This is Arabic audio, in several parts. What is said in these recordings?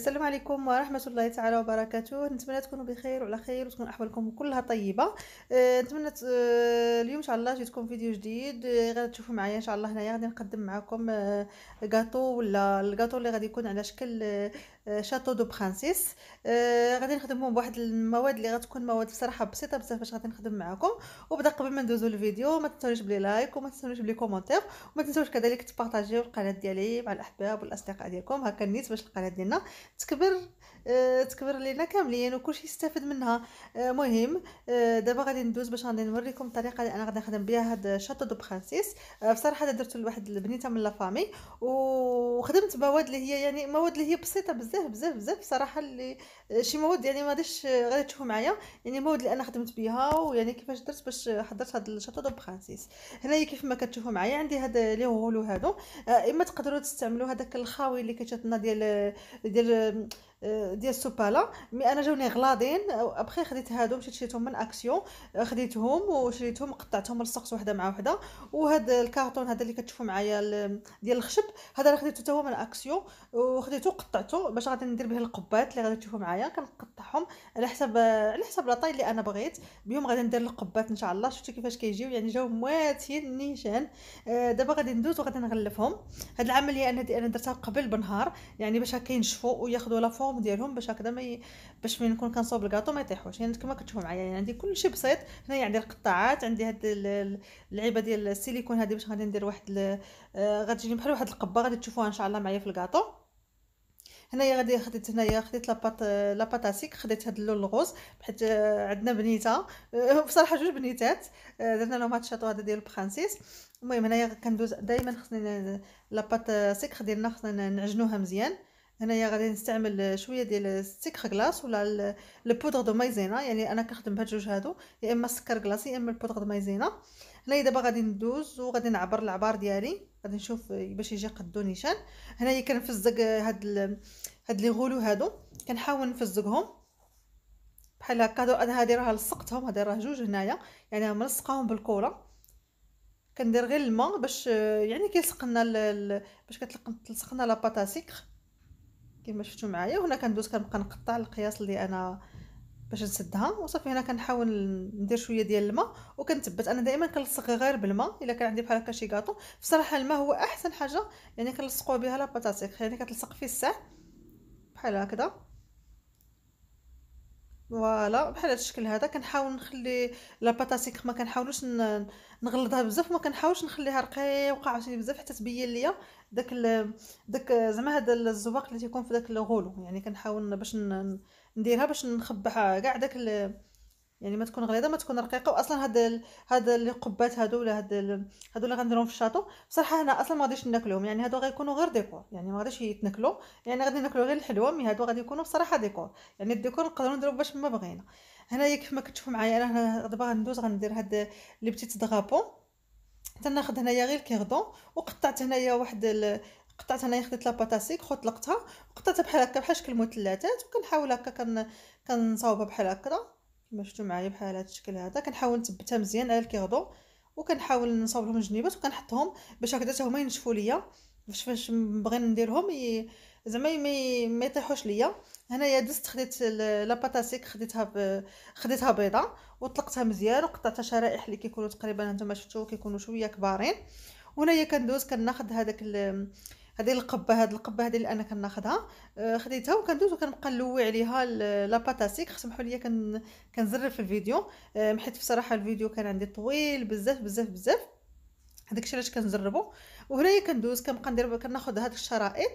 السلام عليكم ورحمه الله تعالى وبركاته نتمنى تكونوا بخير وعلى خير وتكون احوالكم كلها طيبه آه، نتمنى آه، اليوم ان شاء الله جيتكم فيديو جديد آه، غادي تشوفوا معايا ان شاء الله هنايا غادي نقدم معكم كاطو ولا الكاطو اللي غادي يكون على شكل شاتو دو برانسيس غادي نخدمو بواحد المواد اللي غتكون مواد بصراحه بسيطه بزاف باش غادي نخدم معاكم وبدا قبل ما ندوزو الفيديو ما تنساوش بلي لايك وما تنساوش بلي كومونتير وما تنساوش كذلك تبارطاجيو القناه ديالي مع الاحباب والاصدقاء ديالكم هكا نيت باش القناه ديالنا تكبر آه تكبر لينا كاملين وكلشي يستافد منها المهم آه،, آه دابا غادي ندوز باش غادي نوريكم الطريقه اللي انا غادي نخدم بها هاد شاتو دو برانسيس بصراحه درتو لواحد البنيته من لافامي وخدمت مواد اللي هي يعني مواد اللي هي بسيطه بزاف بزاف بزاف بزاف صراحه اللي شي مواد يعني ما غاديش غادي تشوفوا معايا يعني المواد اللي انا خدمت بها ويعني كيفاش درت باش حضرت هذا الشاطو دو برانسيس هنايا كيف ما كتشوفوا معايا عندي هذا لي هولو هادو آه، اما تقدروا تستعملوا هذاك الخاوي اللي كتشاتنا ديال ديال آه، ديال السوبالا مي انا جاوني غلاضين ابخي خديت هادو مشيت شريتهم من اكسيون آه، خديتهم وشريتهم قطعتهم لصقت وحده مع وحده وهاد الكارطون هذا اللي كتشوفوا معايا ديال الخشب هذا اللي خديته هو من اكسيون وخديته قطعته باش غادي ندير به القبات اللي غادي تشوفوا معايا كنقطعهم على حسب على حسب لاطاي اللي انا بغيت بهم غادي ندير القبات ان شاء الله شفتوا كيفاش كيجيو يعني جاو مواتين نيشان آه، دابا غادي ندوز وغادي نغلفهم هاد العمليه انا درتها قبل بنهار يعني باش هكا ينشفوا وياخذوا لا الفورم ديالهم باش هكذا ما ي... باش ملي نكون كنصوب الكاطو ما يطيحوش يعني كما كتشوفوا معايا يعني عندي كلشي بسيط هنايا عندي القطاعات عندي هاد اللعيبه ديال السيليكون هادي باش غادي ندير واحد ل... آه غتجيني بحال واحد القبه غادي تشوفوها ان شاء الله معايا في الكاطو هنايا غادي خديت هنايا خديت لاباط لاباتاسيك خديت هاد اللون الغوز حيت آه، عندنا بنيته آه، بصراحه جوج بنيتات آه، درنا لهم هاد الشاطو هذا ديال البرانسيس المهم هنايا كندوز دائما خصني لاباط سيك خدينا خصنا نعجنوها مزيان هنايا غادي نستعمل شويه ديال السكر كلاص ولا البودر دو مايزينا يعني انا كنخدم بهاد جوج هادو يا اما السكر كلاص يا اما البودر دو مايزينا هنايا دابا غادي ندوز وغادي نعبر العبار ديالي غادي نشوف باش يجي قدو نيشان هنايا كنفزق هاد ال... هاد لي غولو هادو كنحاول نفزقهم بحال هكا هادو انا هادي راه لصقتهم هادي راه جوج هنايا يعني ملصقاهم بالكولا كندير غير الماء باش يعني كيلصق لنا ال... باش كتلصق لنا لا باتاسيكر كما شفتوا معايا وهنا كندوز كنبقى نقطع القياس اللي انا باش نسدها وصافي هنا كنحاول ندير شويه ديال الماء وكنثبت انا دائما كنلصق غير بالماء الا كان عندي بحال هكا شي كاطو بصراحه الماء هو احسن حاجه يعني كنلصقوا بها لا باتاتيك يعني كتلصق فيه الساع بحال هكذا فوالا بحال هذا الشكل هذا كنحاول نخلي لا باتاتيك ما كنحاولوش نغلطها بزاف وما كنحاولش نخليها رقيقه عشان بزاف حتى تبين ليا داك داك زعما هذا الزواق اللي تيكون في داك الغولو يعني كنحاول باش نديرها باش نخبعها كاع داك يعني ما تكون غليظه ما تكون رقيقه واصلا هاد هاد اللي قبات هادو ولا هاد هادو اللي غنديرهم في الشاطو بصراحه هنا اصلا ما غاديش ناكلهم يعني هادو غيكونوا غير ديكور يعني ما غاديش يتناكلوا يعني غادي ناكلوا غير الحلوه مي هادو غادي يكونوا بصراحه ديكور يعني الديكور نقدروا نديرو باش ما بغينا هنايا كيف ما كتشوفوا معايا انا دابا غندوز غندير هاد لي بتيت دغابون تناخذ هنايا غير الكيردون وقطعت هنايا واحد ال... قطعت هنايا خديت لاباتاسيك خطلقتها وقطعتها بحال هكا بحال شكل مثلثات وكنحاول هكا كن... كنصاوبها بحال هكا كما شفتوا معايا بحال هذا الشكل هذا كنحاول نثبتها مزيان على الكيردون وكنحاول نصاوب لهم الجنيبات وكنحطهم باش هكذا هما ينشفوا ليا فاش فاش بغي نديرهم ي... زعما ما يطيحوش ليا هنايا دزت خديت لا باتاسيك خديتها ب... خديتها بيضه وطلقتها مزيان وقطعتها شرائح اللي كيكونوا تقريبا نتوما شفتوا كيكونوا شويه كبارين وهنايا كندوز كناخذ هذاك ال... هذه القبه هذه القبه هذه اللي انا كناخذها أه، خديتها وكندوز وكنبقى نلوي عليها لا باتاسيك سمحوا لي كن كنزرب في الفيديو أه، حيت بصراحه الفيديو كان عندي طويل بزاف بزاف بزاف هذاك الشيء علاش كنزربو وهنايا كندوز كنبقى ندير كناخذ هذه الشرائط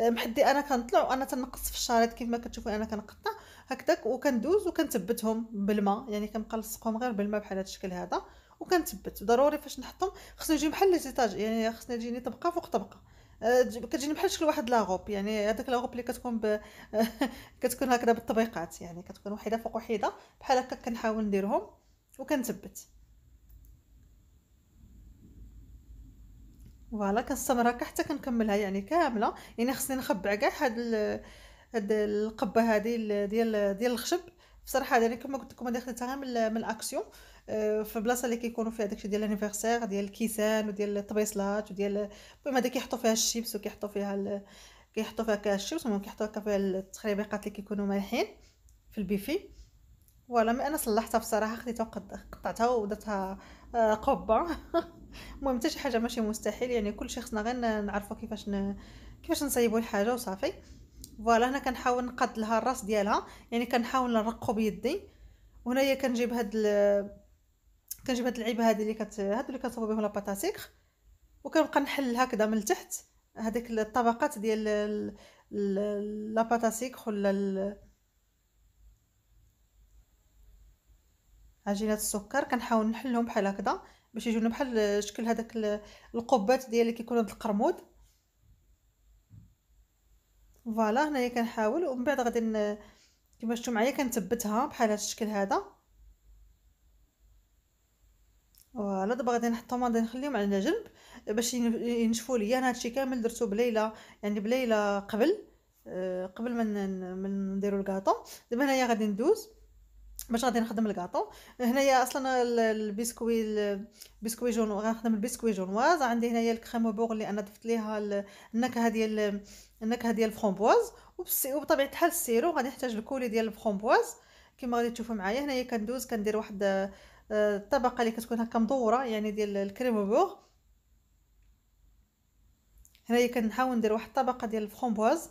محدي انا كنطلع وانا تنقص في الشريط كيف ما كتشوفوا انا كنقطع هكذاك وكندوز وكنثبتهم بالماء يعني كنبقى نلصقهم غير بالماء بحال هذا الشكل هذا وكنثبت ضروري فاش نحطهم خصني يجي بحال ليزيتاج يعني خصني تجيني طبقه فوق طبقه أه، كتجيني بحال شكل واحد لاغوب يعني هذاك لاغوب اللي كتكون ب... كتكون هكذا بالطبيقات يعني كتكون وحده فوق وحده بحال هكا كنحاول نديرهم وكنثبت فوالا كنستمرها كاع حتى كنكملها يعني كامله يعني خصني نخبع كاع هاد ال... هاد القبه هادي ديال ديال الخشب بصراحه هذا كما قلت لكم هذه خديتها من من اكسيون آه، في البلاصه اللي كيكونوا فيها داكشي ديال الانيفيرسير ديال الكيسان وديال الطبيصلات وديال المهم هذا كيحطوا فيها الشيبس وكيحطوا فيها ال... كيحطوا فيها كاع الشيبس المهم كيحطوا فيها التخريبيقات اللي كيكونوا مالحين في البيفي فوالا انا صلحتها بصراحه خديتها وقطعتها ودرتها آه، قبه المهم حتى شي حاجه ماشي مستحيل يعني كل شخصنا خصنا غير نعرفوا كيفاش ن... كيفاش نصيبوا الحاجه وصافي فوالا هنا كنحاول نقاد لها الراس ديالها يعني كنحاول نرقو بيدي وهنايا كنجيب هاد ال... كنجيب هاد العيب هادي اللي كت هادو اللي كنصوبو بهم لاباطاسيكغ وكنبقى نحل هكذا من التحت هذيك الطبقات ديال ال... ال... ولا ال... عجينه السكر كنحاول نحلهم بحال هكذا باش يجونا بحال شكل هذاك القبات ديال اللي كيكون هذا القرمود فوالا هنايا كنحاول ومن بعد غادي كما شفتوا معايا كنثبتها بحال هذا الشكل هذا فوالا دابا غادي نحطهم غادي نخليهم على جنب باش ينشفوا لي انا هادشي كامل درتو بليله يعني بليله قبل آه، قبل ما نديرو الكاطو دابا هنايا غادي ندوز باش غادي نخدم الكاطو هنايا اصلا البسكوي البسكوي جون غنخدم البسكوي جونواز عندي هنايا الكريم بوغ اللي انا ضفت ليها النكهه ديال النكهه ديال الفرومبواز وبطبيعه الحال السيرو غادي نحتاج الكولي ديال الفرومبواز كما غادي تشوفوا معايا هنايا كندوز كندير واحد الطبقه آه، اللي كتكون هكا مدوره يعني ديال الكريم بوغ هنايا كنحاول ندير واحد الطبقه ديال الفرومبواز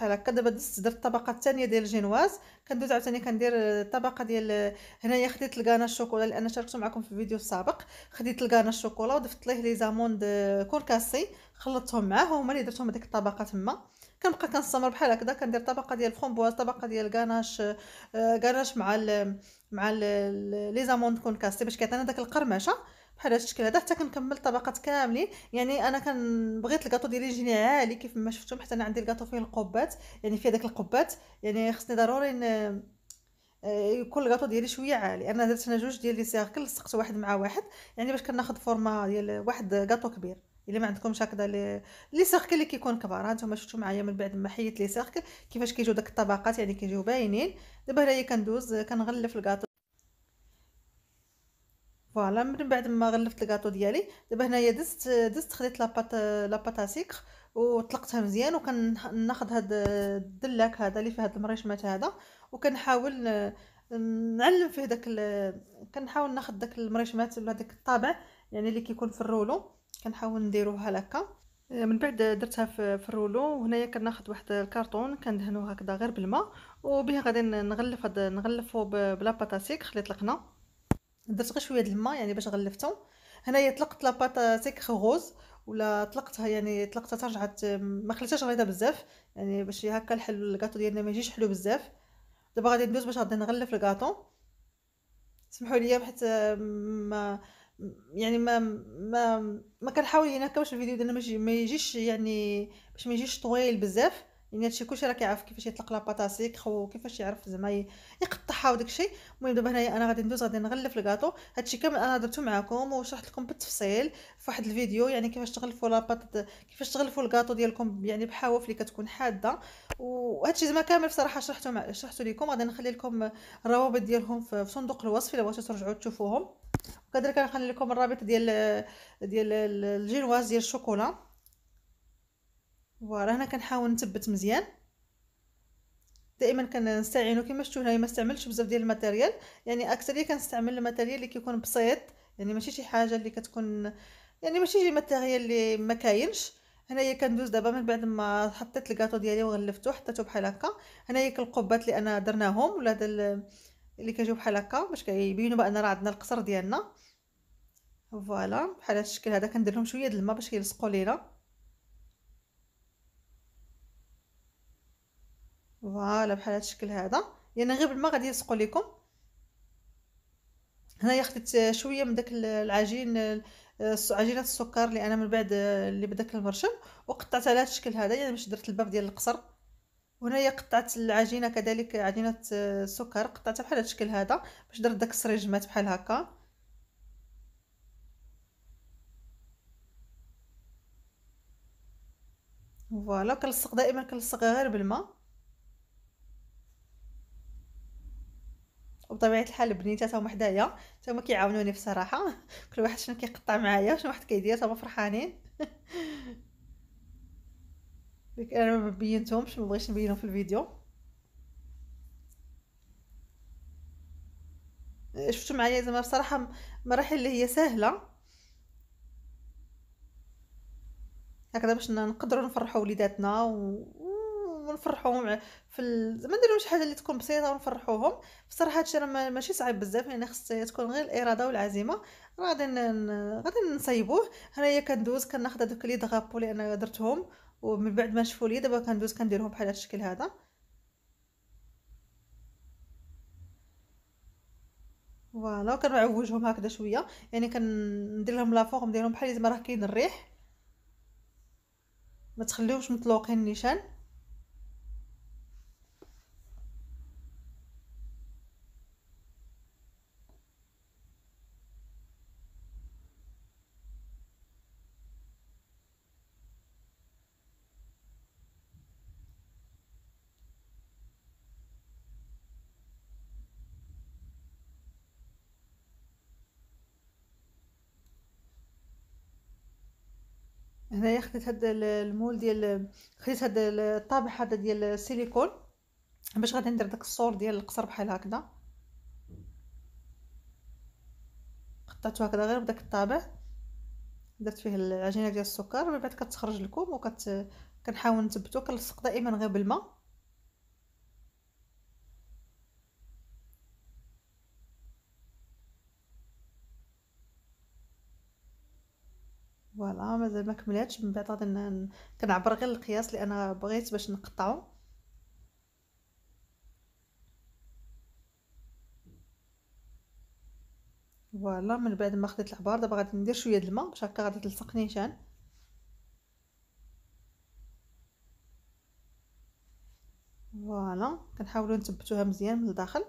بحال هكا دابا دزت درت الطبقه الثانيه ديال الجينواز كندوز عاوتاني كندير الطبقه آه، ديال آه، هنايا خديت الكانا الشوكولا لان شاركته معكم في الفيديو السابق خديت الكانا الشوكولا وضفت ليه لي زاموند آه، كوركاسي خلطتهم معاه هما اللي درتهم هذيك الطبقه تما كنبقى كنستمر بحال هكذا كندير طبقه ديال الفرومبواز طبقه ديال الكاناش كاناش مع الـ مع لي زاموند كونكاسي باش كيعطينا داك القرمشه بحال هذا الشكل هذا حتى كنكمل الطبقات كاملين يعني انا كان بغيت الكاطو ديالي يجيني عالي كيف ما شفتم حتى انا عندي الكاطو فيه القبات يعني فيه داك القبات يعني خصني ضروري آه، يكون الكاطو ديالي شويه عالي انا درت هنا جوج ديال لي سيركل لصقت واحد مع واحد يعني باش كناخذ فورما ديال واحد كاطو كبير الا ما عندكمش هكذا لي لي سيركل اللي كيكون كبار ها نتوما معايا من بعد ما حيت لي سيركل كيفاش كيجيو داك الطبقات يعني كيجيو باينين دابا هنايا كندوز كنغلف الكاطو فوالا من بعد ما غلفت الكاطو ديالي دابا هنايا دزت دزت خديت لاباط لاباط سيكر وطلقتها مزيان وكناخذ هاد الدلاك هذا اللي فيه هاد المريشمات هذا وكنحاول نعلم فيه داك كنحاول ناخذ داك المريشمات ولا داك الطابع يعني اللي كيكون في الرولو كنحاول نديروه بحال هكا من بعد درتها في الرولو وهنايا كناخذ واحد الكرتون كندهنو هكذا غير بالماء وبه غادي نغلف هاد نغلفو بلاباط اللي طلقنا درت غير شويه الماء يعني باش غلفتهم هنايا طلقت لاباطا سيكخ غوز ولا طلقتها يعني طلقتها ترجعت ما خليتهاش غليظه بزاف يعني باش هكا الحلو الكاطو ديالنا ما يجيش حلو بزاف دابا غادي ندوز باش غادي نغلف الكاطو سمحوا لي حيت ما يعني ما ما ما كنحاول يعني هنا باش الفيديو ديالنا ما يجيش يعني باش ما يجيش طويل بزاف يعني هادشي كلشي راه كيعرف كيفاش يطلق لاباطاسي كخو كيفاش يعرف زعما يقطعها وداكشي المهم دابا هنايا انا غادي ندوز غادي نغلف الكاطو هادشي كامل انا درتو معاكم وشرحت لكم بالتفصيل في واحد الفيديو يعني كيفاش تغلفوا لاباط كيفاش تغلفوا الكاطو ديالكم يعني بحواف اللي كتكون حاده وهادشي زعما كامل بصراحه شرحته مع... شرحته لكم غادي نخلي لكم الروابط ديالهم في صندوق الوصف الا بغيتو ترجعوا تشوفوهم وكذلك غنخلي لكم الرابط ديال ديال الجينواز ديال الشوكولا فوالا هنا كنحاول نثبت مزيان دائما كنستعينو كما شفتو هنايا ما استعملتش بزاف ديال الماتيريال يعني اكثريه كنستعمل الماتيريال اللي كيكون بسيط يعني ماشي شي حاجه اللي كتكون يعني ماشي شي ماتيريال اللي ما كاينش هنايا كندوز دابا من بعد ما حطيت الكاطو ديالي وغلفتو حطيتو بحال هكا هنايا القبات اللي انا درناهم ولا هذا اللي كيجيو بحال هكا باش كيبينوا بان راه عندنا القصر ديالنا فوالا بحال هذا الشكل هذا كندير لهم شويه د الماء باش يلصقوا لينا فوالا بحال هذا الشكل هذا يعني غير بالما غادي يلصقوا لكم هنايا خديت شويه من داك العجين عجينه السكر اللي انا من بعد اللي بداك المرشم وقطعتها على هذا الشكل هذا يعني باش درت الباب ديال القصر وهنايا قطعت العجينه كذلك عجينه السكر قطعتها بحال هذا الشكل هذا باش درت داك السريجمات مات بحال هكا فوالا كنلصق دائما كنلصق غير بالماء وبطبيعه الحال بنيتها هما حدايا حتى هما كيعاونوني بصراحه كل واحد شنو كيقطع معايا شنو واحد كيدير هما فرحانين ديك انا ما بينتهمش ما بغيتش نبينهم في الفيديو إيه، شفتوا معايا زعما بصراحه مراحل اللي هي سهله هكذا باش نقدروا نفرحوا وليداتنا ونفرحوهم في ال... زعما نديرو شي حاجه اللي تكون بسيطه ونفرحوهم بصراحه هادشي راه ماشي صعيب بزاف يعني خص تكون غير الاراده والعزيمه راه غادي غادي نصايبوه هنايا كندوز كناخذ هذوك لي دغابو اللي انا درتهم ومن بعد ما شفوا لي دابا كندوز كنديرهم بحال هاد الشكل هذا فوالا كنعوجهم هكذا شويه يعني كندير لهم فورم ديالهم بحال زعما راه كاين الريح ما تخليوش مطلوقين النيشان هنايا خديت هاد المول ديال خديت هاد الطابع هذا ديال السيليكون باش غادي ندير داك الصور ديال القصر بحال هكذا قطعته هكذا غير بداك الطابع درت فيه العجينه ديال السكر من بعد كتخرج لكم وكت كنحاول نثبتو كنلصق دائما غير بالماء الله مازال ما كملاتش من بعد غادي كنعبر غير القياس اللي انا بغيت باش نقطعو فوالا من بعد ما خديت العبار دابا غادي ندير شويه د الماء باش هكا غادي تلصق نيشان فوالا كنحاولوا نثبتوها مزيان من الداخل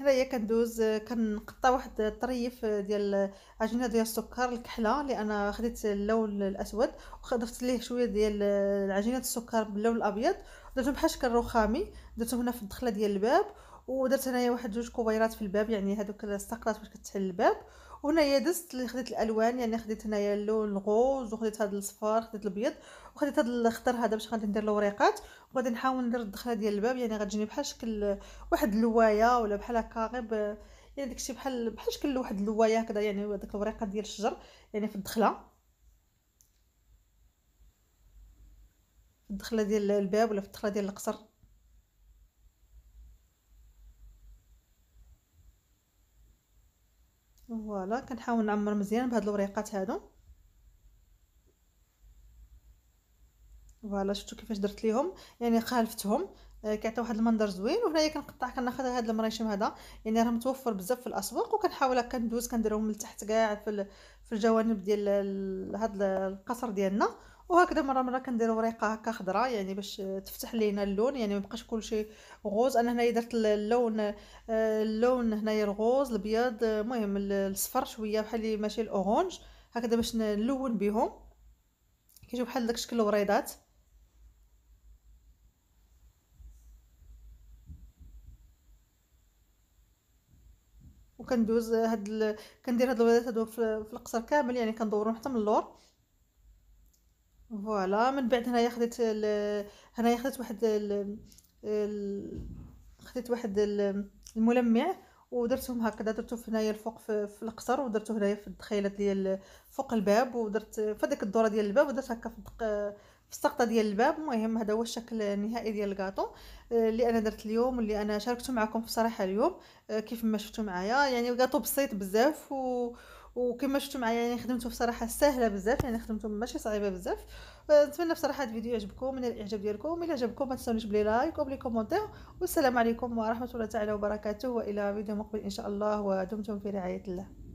هنايا كندوز كنقطع واحد الطريف ديال عجينه ديال السكر الكحله اللي انا خديت اللون الاسود وضفت ليه شويه ديال عجينه السكر باللون الابيض درتهم بحال شكل رخامي درتهم هنا في الدخله ديال الباب ودرت هنايا واحد جوج كوبيرات في الباب يعني هذوك السقرات باش كتحل الباب وهنايا دزت اللي خديت الالوان يعني خديت هنايا اللون الغوز وخديت هذا الصفار خديت الابيض وخديت هذا الخضر هذا باش غادي ندير له وريقات وغادي نحاول ندير الدخله ديال الباب يعني غتجيني بحال شكل واحد اللوايه ولا بحال هكا غير يعني داكشي بحال بحال شكل واحد اللوايه هكذا يعني هذاك الوريقه ديال الشجر يعني في الدخله في الدخله ديال الباب ولا في الدخله ديال القصر فوالا كنحاول نعمر مزيان بهاد الوريقات هادو فوالا شفتوا كيفاش درت ليهم يعني خالفتهم آه، كيعطي واحد المنظر زوين وهنايا كنقطع كناخذ هاد المريشم هذا يعني راه متوفر بزاف في الاسواق وكنحاول هكا ندوز كنديرهم لتحت كاع في في الجوانب ديال هاد القصر ديالنا وهكذا مره مره كندير وريقه هكا خضراء يعني باش تفتح لينا اللون يعني ما يبقاش كلشي غوز انا هنايا درت اللون آه، اللون هنايا الغوز الابيض آه، المهم الصفر شويه بحال ماشي الاورانج هكذا باش نلون بهم كيجيو بحال داك شكل الوريضات وكندوز هاد ال... كندير هاد الوريضات هادو في القصر كامل يعني كندورهم حتى من اللور فوالا من بعد هنايا خديت ال... هنايا خديت واحد ال... ال... خديت واحد الملمع ودرتهم هكذا درته في هنايا الفوق في, في القصر ودرته هنايا في الدخيلات ديال فوق الباب ودرت في هذيك الدوره ديال الباب ودرت هكا في الدق... في السقطه ديال الباب المهم هذا هو الشكل النهائي ديال الكاطو اللي انا درت اليوم واللي انا شاركته معكم في صراحه اليوم كيف ما شفتوا معايا يعني الكاطو بسيط بزاف و وكما شفتوا معايا يعني خدمته بصراحه سهله بزاف يعني خدمته ماشي صعيبه بزاف آه، نتمنى بصراحه هذا الفيديو يعجبكم من الاعجاب ديالكم الا عجبكم ما تنساوش بلي لايك وبلي كومونتير والسلام عليكم ورحمه الله تعالى وبركاته والى فيديو مقبل ان شاء الله ودمتم في رعايه الله